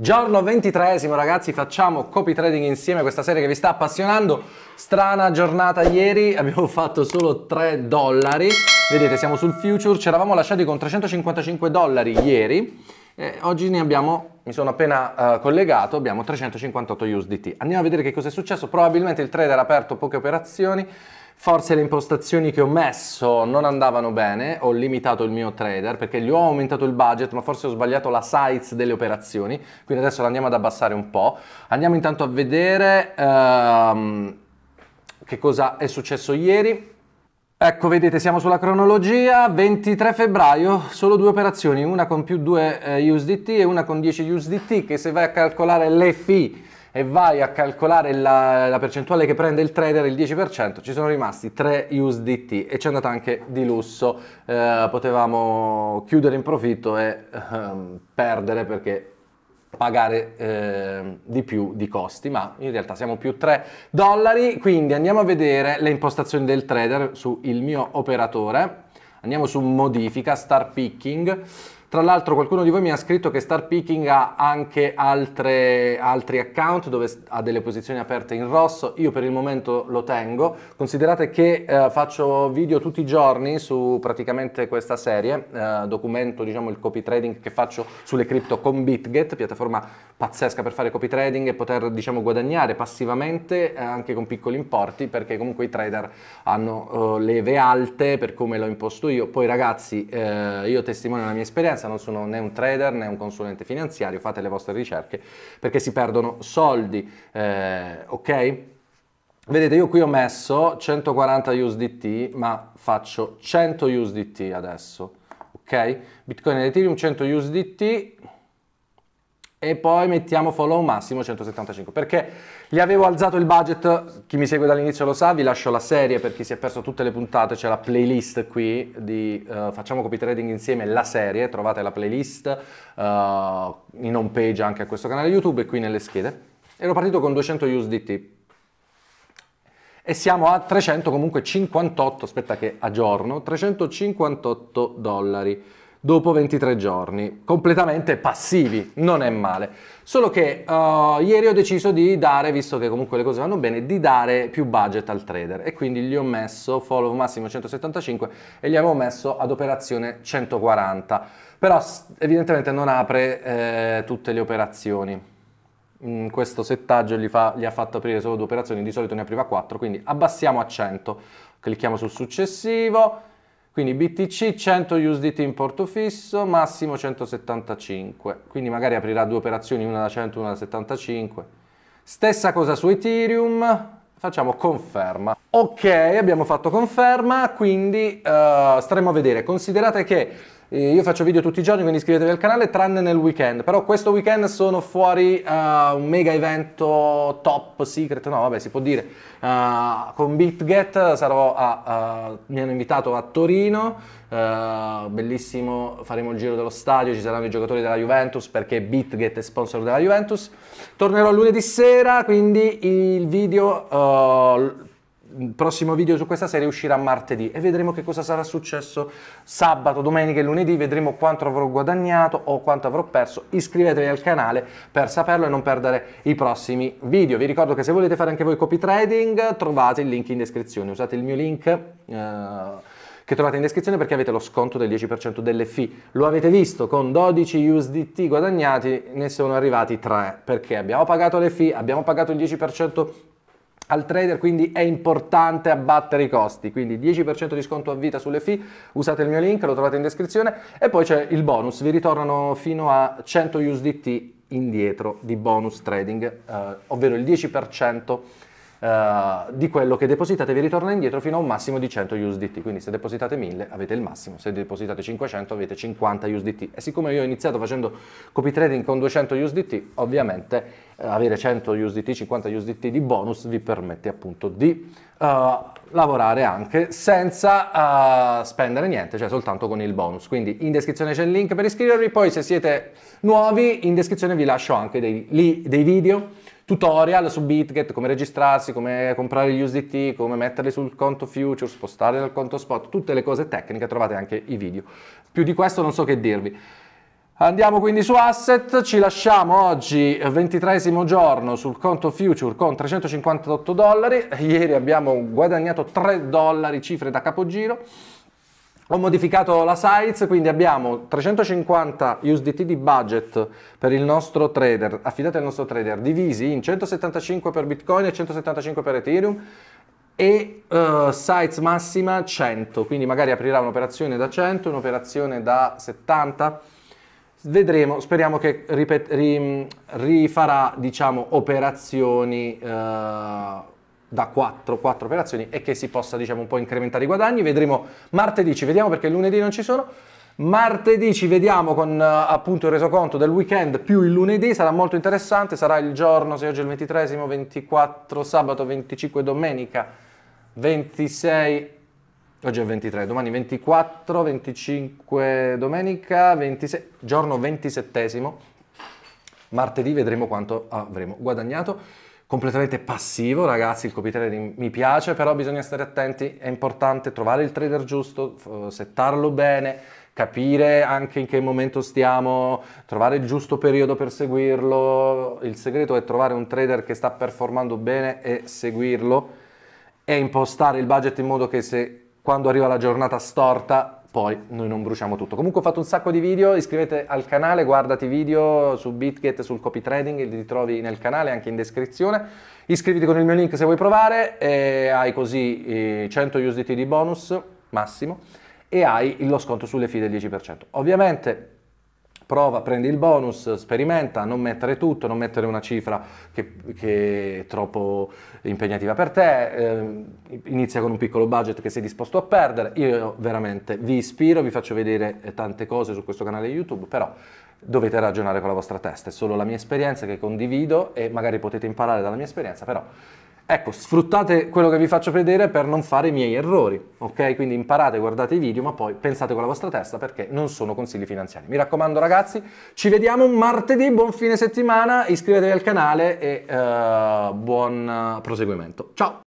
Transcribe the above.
Giorno 23 ragazzi, facciamo copy trading insieme, questa serie che vi sta appassionando. Strana giornata ieri, abbiamo fatto solo 3 dollari. Vedete, siamo sul future, ci eravamo lasciati con 355 dollari ieri. E oggi ne abbiamo, mi sono appena uh, collegato, abbiamo 358 USDT. Andiamo a vedere che cosa è successo. Probabilmente il trader ha aperto poche operazioni forse le impostazioni che ho messo non andavano bene, ho limitato il mio trader perché gli ho aumentato il budget ma forse ho sbagliato la size delle operazioni, quindi adesso la andiamo ad abbassare un po'. Andiamo intanto a vedere ehm, che cosa è successo ieri. Ecco, vedete, siamo sulla cronologia, 23 febbraio, solo due operazioni, una con più 2 eh, USDT e una con 10 USDT, che se vai a calcolare le fee e vai a calcolare la, la percentuale che prende il trader, il 10%, ci sono rimasti 3 USDT e c'è andata anche di lusso, eh, potevamo chiudere in profitto e ehm, perdere perché pagare eh, di più di costi, ma in realtà siamo più 3 dollari, quindi andiamo a vedere le impostazioni del trader sul mio operatore, andiamo su modifica, star picking, tra l'altro qualcuno di voi mi ha scritto che Star Picking ha anche altre, altri account dove ha delle posizioni aperte in rosso, io per il momento lo tengo, considerate che eh, faccio video tutti i giorni su praticamente questa serie, eh, documento diciamo il copy trading che faccio sulle cripto con BitGet, piattaforma pazzesca per fare copy trading e poter diciamo guadagnare passivamente eh, anche con piccoli importi perché comunque i trader hanno eh, leve alte per come l'ho imposto io, poi ragazzi eh, io testimonio la mia esperienza, consulenza, non sono né un trader né un consulente finanziario, fate le vostre ricerche perché si perdono soldi, eh, ok? Vedete, io qui ho messo 140 USDT, ma faccio 100 USDT adesso, ok? Bitcoin ed Ethereum 100 USDT, e poi mettiamo follow massimo 175 perché gli avevo alzato il budget chi mi segue dall'inizio lo sa vi lascio la serie per chi si è perso tutte le puntate c'è la playlist qui di uh, facciamo copy trading insieme la serie trovate la playlist uh, in home page anche a questo canale youtube e qui nelle schede ero partito con 200 USDT e siamo a 300 comunque 58 aspetta che aggiorno 358 dollari dopo 23 giorni, completamente passivi, non è male. Solo che uh, ieri ho deciso di dare, visto che comunque le cose vanno bene, di dare più budget al trader e quindi gli ho messo follow massimo 175 e gli avevo messo ad operazione 140, però evidentemente non apre eh, tutte le operazioni. Mm, questo settaggio gli, fa, gli ha fatto aprire solo due operazioni, di solito ne apriva quattro, quindi abbassiamo a 100, clicchiamo sul successivo, quindi BTC 100 USDT in porto fisso, massimo 175. Quindi magari aprirà due operazioni, una da 100 e una da 75. Stessa cosa su Ethereum, facciamo conferma. Ok, abbiamo fatto conferma, quindi uh, staremo a vedere. Considerate che io faccio video tutti i giorni, quindi iscrivetevi al canale, tranne nel weekend. Però questo weekend sono fuori uh, un mega evento top secret, no vabbè si può dire. Uh, con BitGet sarò a, uh, mi hanno invitato a Torino, eh, bellissimo, faremo il giro dello stadio, ci saranno i giocatori della Juventus perché BitGet è sponsor della Juventus. Tornerò lunedì sera, quindi il video il prossimo video su questa serie uscirà martedì e vedremo che cosa sarà successo sabato, domenica e lunedì, vedremo quanto avrò guadagnato o quanto avrò perso. Iscrivetevi al canale per saperlo e non perdere i prossimi video. Vi ricordo che se volete fare anche voi copy trading trovate il link in descrizione, usate il mio link. Eh, che trovate in descrizione perché avete lo sconto del 10% delle fee. Lo avete visto con 12 USDT guadagnati, ne sono arrivati 3 perché abbiamo pagato le fee, abbiamo pagato il 10% al trader, quindi è importante abbattere i costi, quindi 10% di sconto a vita sulle fee, usate il mio link, lo trovate in descrizione e poi c'è il bonus, vi ritornano fino a 100 USDT indietro di bonus trading, eh, ovvero il 10% eh, di quello che depositate vi ritorna indietro fino a un massimo di 100 USDT, quindi se depositate 1000 avete il massimo, se depositate 500 avete 50 USDT e siccome io ho iniziato facendo copy trading con 200 USDT, ovviamente uh, avere 100 USDT, 50 USDT di bonus vi permette appunto di uh, lavorare anche senza spendere niente, cioè soltanto con il bonus. Quindi in descrizione c'è il link per iscrivervi, poi se siete nuovi in descrizione vi lascio anche dei, dei video tutorial su BitGet, come registrarsi, come comprare gli USDT, come metterli sul conto future, spostarli dal conto spot, tutte le cose tecniche, trovate anche i video. Più di questo non so che dirvi. Andiamo quindi su asset, ci lasciamo oggi ventitresimo giorno sul conto future con 358 dollari, ieri abbiamo guadagnato 3 dollari cifre da capogiro. Ho modificato la size, quindi abbiamo 350 USDT di budget per il nostro trader, affidati al nostro trader, divisi in 175 per Bitcoin e 175 per Ethereum e uh, size massima 100, quindi magari aprirà un'operazione da 100, un'operazione da 70. Vedremo, speriamo che ripet- ri- rifarà diciamo operazioni uh, da 4, 4 operazioni e che si possa diciamo un po' incrementare i guadagni. Vedremo martedì, ci vediamo perché lunedì non ci sono. Martedì ci vediamo con eh, appunto il resoconto del weekend più il lunedì, sarà molto interessante, sarà il giorno, se oggi è il 23, 24 sabato, 25 domenica, 26, oggi è il 23, domani 24, 25 domenica, 26, giorno 27, martedì vedremo quanto avremo guadagnato completamente passivo, ragazzi, il copy trading mi piace, però bisogna stare attenti, è importante trovare il trader giusto, settarlo bene, capire anche in che momento stiamo, trovare il giusto periodo per seguirlo. Il segreto è trovare un trader che sta performando bene e seguirlo e impostare il budget in modo che se quando arriva la giornata storta poi noi non bruciamo tutto. Comunque ho fatto un sacco di video, iscrivete al canale, guardati i video su BitGet, sul copy trading, li trovi nel canale anche in descrizione. Iscriviti con il mio link se vuoi provare, e hai così 100 eh, USDT di bonus massimo e hai lo sconto sulle fee del 10%. Ovviamente prova, prendi il bonus, sperimenta, non mettere tutto, non mettere una cifra che, che è troppo impegnativa per te, eh, inizia con un piccolo budget che sei disposto a perdere, io veramente vi ispiro, vi faccio vedere tante cose su questo canale YouTube, però dovete ragionare con la vostra testa, è solo la mia esperienza che condivido e magari potete imparare dalla mia esperienza, però Ecco, sfruttate quello che vi faccio vedere per non fare i miei errori, ok? Quindi imparate, guardate i video, ma poi pensate con la vostra testa perché non sono consigli finanziari. Mi raccomando ragazzi, ci vediamo martedì, buon fine settimana, iscrivetevi al canale e uh, buon eh, proseguimento. Ciao!